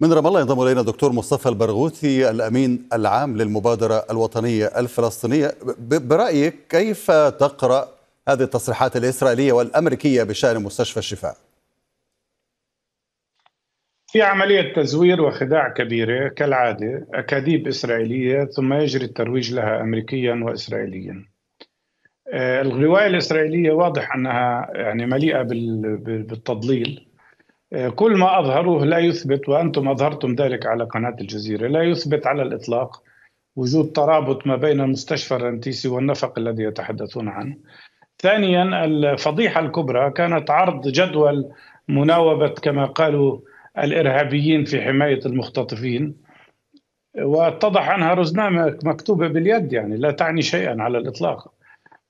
من رام الله ينضم الينا الدكتور مصطفى البرغوثي الامين العام للمبادره الوطنيه الفلسطينيه برايك كيف تقرا هذه التصريحات الاسرائيليه والامريكيه بشان مستشفى الشفاء؟ في عملية تزوير وخداع كبيرة كالعادة أكاذيب إسرائيلية ثم يجري الترويج لها أمريكيا وإسرائيليا آه، الرواية الإسرائيلية واضح أنها يعني مليئة بالتضليل كل ما أظهروه لا يثبت وأنتم أظهرتم ذلك على قناة الجزيرة لا يثبت على الإطلاق وجود ترابط ما بين المستشفى الرنتيسي والنفق الذي يتحدثون عنه ثانيا الفضيحة الكبرى كانت عرض جدول مناوبة كما قالوا الإرهابيين في حماية المختطفين واتضح عنها رزنامة مكتوبة باليد يعني لا تعني شيئا على الإطلاق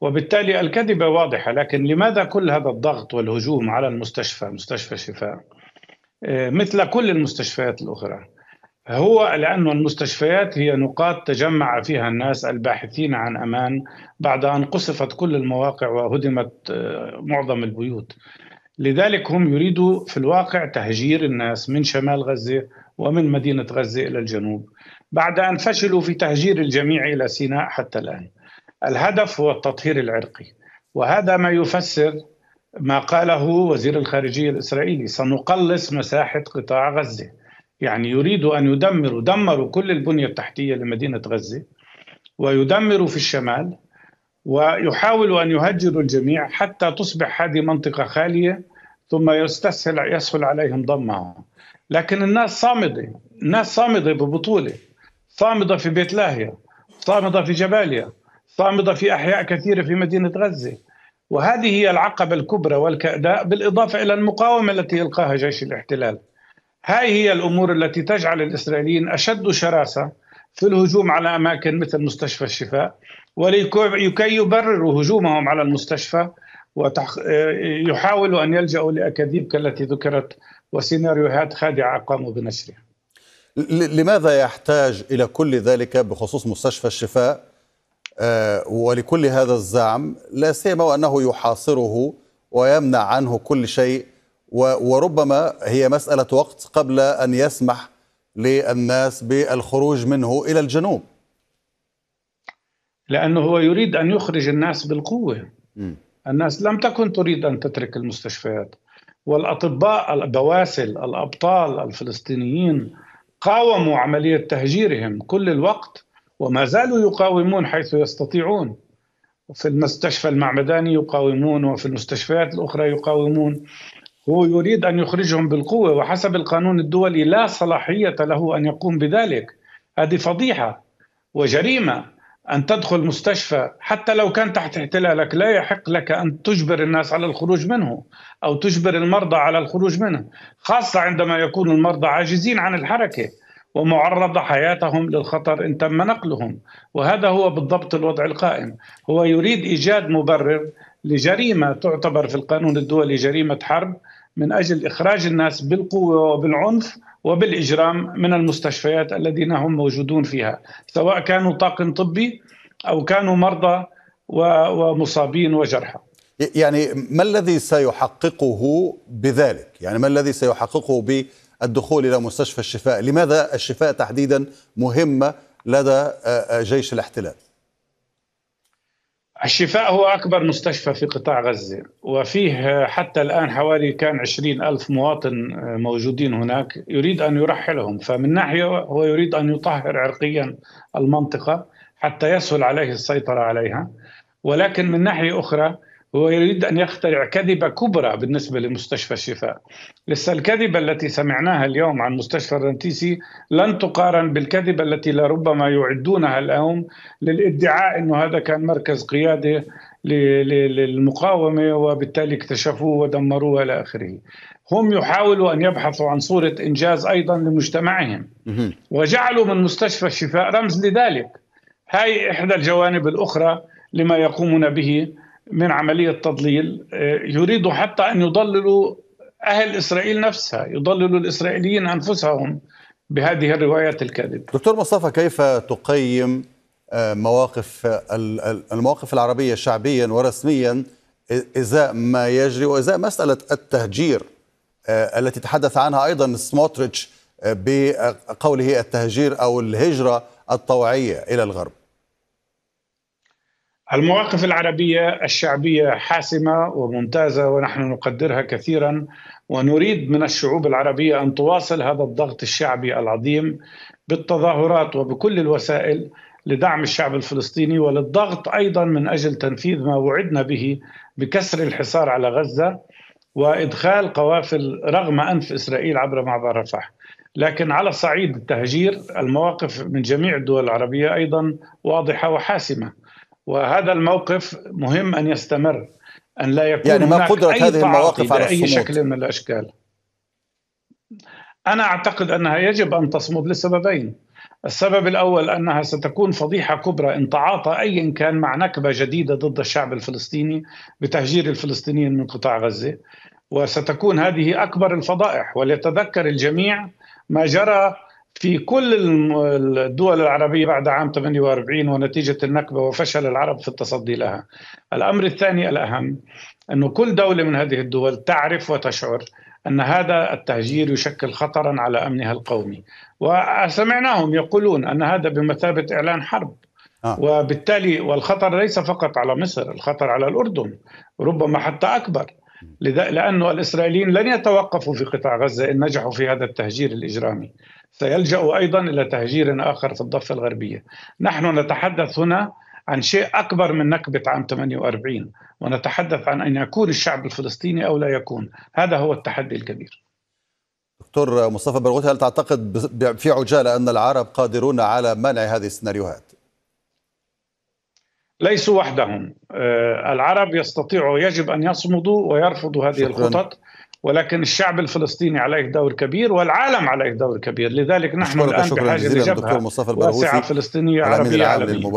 وبالتالي الكذبة واضحة لكن لماذا كل هذا الضغط والهجوم على المستشفى مستشفى شفاء آه، مثل كل المستشفيات الاخرى هو لأن المستشفيات هي نقاط تجمع فيها الناس الباحثين عن أمان بعد أن قصفت كل المواقع وهدمت آه، معظم البيوت لذلك هم يريدوا في الواقع تهجير الناس من شمال غزة ومن مدينة غزة إلى الجنوب بعد أن فشلوا في تهجير الجميع إلى سيناء حتى الآن الهدف هو التطهير العرقي وهذا ما يفسر ما قاله وزير الخارجية الإسرائيلي سنقلص مساحة قطاع غزة يعني يريد أن يدمروا دمروا كل البنية التحتية لمدينة غزة ويدمروا في الشمال ويحاولوا أن يهجروا الجميع حتى تصبح هذه منطقة خالية ثم يستسهل يسهل عليهم ضمها لكن الناس صامدة الناس صامدة ببطولة صامدة في بيت لاهيا صامدة في جباليا صامدة في أحياء كثيرة في مدينة غزة وهذه هي العقبة الكبرى والكأداء بالإضافة إلى المقاومة التي يلقاها جيش الاحتلال هاي هي الأمور التي تجعل الإسرائيليين أشد شراسة في الهجوم على أماكن مثل مستشفى الشفاء ولكي يبرروا هجومهم على المستشفى ويحاولوا أن يلجأوا لأكاذيب كالتي ذكرت وسيناريوهات خادعة قاموا بنشرها لماذا يحتاج إلى كل ذلك بخصوص مستشفى الشفاء آه، ولكل هذا الزعم لا سيما وانه يحاصره ويمنع عنه كل شيء وربما هي مساله وقت قبل ان يسمح للناس بالخروج منه الى الجنوب. لانه هو يريد ان يخرج الناس بالقوه. الناس لم تكن تريد ان تترك المستشفيات والاطباء البواسل الابطال الفلسطينيين قاوموا عمليه تهجيرهم كل الوقت وما زالوا يقاومون حيث يستطيعون في المستشفى المعمداني يقاومون وفي المستشفيات الأخرى يقاومون هو يريد أن يخرجهم بالقوة وحسب القانون الدولي لا صلاحية له أن يقوم بذلك هذه فضيحة وجريمة أن تدخل مستشفى حتى لو كان تحت احتلالك لا يحق لك أن تجبر الناس على الخروج منه أو تجبر المرضى على الخروج منه خاصة عندما يكون المرضى عاجزين عن الحركة ومعرض حياتهم للخطر ان تم نقلهم وهذا هو بالضبط الوضع القائم هو يريد ايجاد مبرر لجريمه تعتبر في القانون الدولي جريمه حرب من اجل اخراج الناس بالقوه وبالعنف وبالاجرام من المستشفيات الذين هم موجودون فيها سواء كانوا طاقم طبي او كانوا مرضى ومصابين وجرحى يعني ما الذي سيحققه بذلك يعني ما الذي سيحققه ب الدخول إلى مستشفى الشفاء لماذا الشفاء تحديدا مهمة لدى آه، آه، جيش الاحتلال الشفاء هو أكبر مستشفى في قطاع غزة وفيه حتى الآن حوالي كان 20 ألف مواطن آه، موجودين هناك يريد أن يرحلهم فمن ناحية هو يريد أن يطهر عرقيا المنطقة حتى يسهل عليه السيطرة عليها ولكن من ناحية أخرى هو يريد أن يخترع كذبة كبرى بالنسبة لمستشفى الشفاء لسه الكذبة التي سمعناها اليوم عن مستشفى الرنتيسي لن تقارن بالكذبة التي لربما يعدونها اليوم للادعاء أنه هذا كان مركز قيادة للمقاومة وبالتالي اكتشفوه ودمروه إلى آخره هم يحاولوا أن يبحثوا عن صورة إنجاز أيضا لمجتمعهم وجعلوا من مستشفى الشفاء رمز لذلك هاي إحدى الجوانب الأخرى لما يقومون به من عملية تضليل آه، يريدوا حتى أن يضللوا أهل إسرائيل نفسها يضللوا الإسرائيليين أنفسهم بهذه الروايات الكاذبة دكتور مصطفى كيف تقيم آه، مواقف المواقف العربية شعبيا ورسميا إزاء ما يجري وإزاء مسألة التهجير آه، التي تحدث عنها أيضا سموتريتش بقوله التهجير أو الهجرة الطوعية إلى الغرب المواقف العربية الشعبية حاسمة وممتازة ونحن نقدرها كثيرا ونريد من الشعوب العربية أن تواصل هذا الضغط الشعبي العظيم بالتظاهرات وبكل الوسائل لدعم الشعب الفلسطيني وللضغط أيضا من أجل تنفيذ ما وعدنا به بكسر الحصار على غزة وإدخال قوافل رغم أنف إسرائيل عبر معبر رفح لكن على صعيد التهجير المواقف من جميع الدول العربية أيضا واضحة وحاسمة وهذا الموقف مهم ان يستمر ان لا يكون يعني ما قدره هذه المواقف على اي شكل من الاشكال انا اعتقد انها يجب ان تصمد لسببين السبب الاول انها ستكون فضيحه كبرى ان تعاطى ايا كان مع نكبه جديده ضد الشعب الفلسطيني بتهجير الفلسطينيين من قطاع غزه وستكون هذه اكبر الفضائح وليتذكر الجميع ما جرى في كل الدول العربية بعد عام 48 ونتيجة النكبة وفشل العرب في التصدي لها الأمر الثاني الأهم أن كل دولة من هذه الدول تعرف وتشعر أن هذا التهجير يشكل خطرا على أمنها القومي وسمعناهم يقولون أن هذا بمثابة إعلان حرب آه. وبالتالي والخطر ليس فقط على مصر الخطر على الأردن ربما حتى أكبر لأن الإسرائيليين لن يتوقفوا في قطاع غزة إن نجحوا في هذا التهجير الإجرامي سيلجأوا أيضا إلى تهجير آخر في الضفة الغربية نحن نتحدث هنا عن شيء أكبر من نكبة عام 48 ونتحدث عن أن يكون الشعب الفلسطيني أو لا يكون هذا هو التحدي الكبير دكتور مصطفى برغوث هل تعتقد في عجالة أن العرب قادرون على منع هذه السيناريوهات؟ ليسوا وحدهم آه، العرب يستطيعوا يجب أن يصمدوا ويرفضوا هذه شكرا. الخطط ولكن الشعب الفلسطيني عليه دور كبير والعالم عليه دور كبير لذلك نحن الآن بحاجة لجبهة واسعة فلسطينية عربية عالمية